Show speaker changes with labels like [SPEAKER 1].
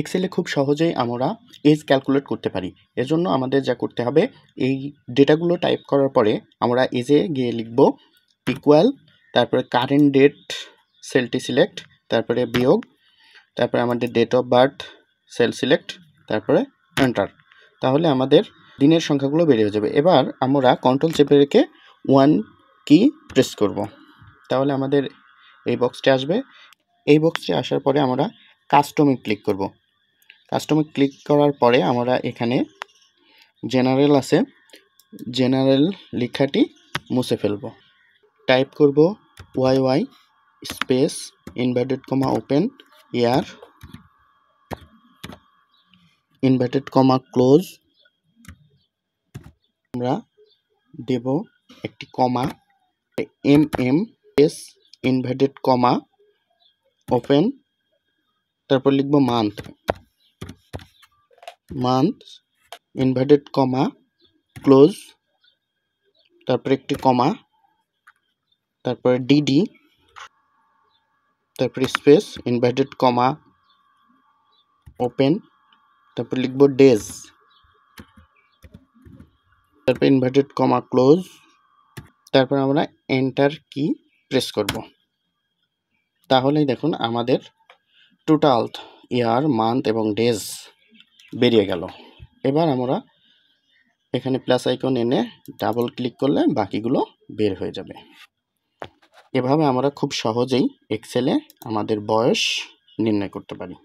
[SPEAKER 1] এক্সেলে খুব সহজেই আমরা এজ ক্যালকুলেট করতে পারি এজন্য আমাদের যা করতে হবে এই ডেটাগুলো টাইপ করার পরে আমরা এজে গিয়ে লিখব ইকুয়াল তারপরে কারেন্ট ডেট সেলটি সিলেক্ট তারপরে বিয়োগ তারপরে আমাদের date of birth cell select তারপরে এন্টার তাহলে আমাদের দিনের সংখ্যাগুলো বেরিয়ে যাবে এবার আমরা কন্ট্রোল চেপে রেখে ওয়ান কি প্রেস করব। তাহলে আমাদের এই বক্সটি আসবে এই বক্সটি আসার পরে আমরা কাস্টমে ক্লিক করব কাস্টমে ক্লিক করার পরে আমরা এখানে জেনারেল আছে জেনারেল লেখাটি মুছে ফেলব টাইপ করব Y Y space inverted comma open year inverted comma close আমরা দেব একটি comma M M S inverted comma open তারপর লিখব month month inverted comma close তারপর একটি কমা তারপর ডিডি তারপর স্পেস ইনভার্টেড কমা ওপেন তারপর লিখব ডেজ তারপর ইনভার্টেড কমা ক্লোজ তারপর আমরা এন্টার কি প্রেস করব তাহলেই দেখুন আমাদের টোটাল ইয়ার মান্থ এবং ডেজ বেরিয়ে গেল এবার আমরা এখানে প্লাস আইকন এনে ডাবল ক্লিক করলে বাকিগুলো বের হয়ে যাবে এভাবে আমরা খুব সহজেই এক্সেলে আমাদের বয়স নির্ণয় করতে পারি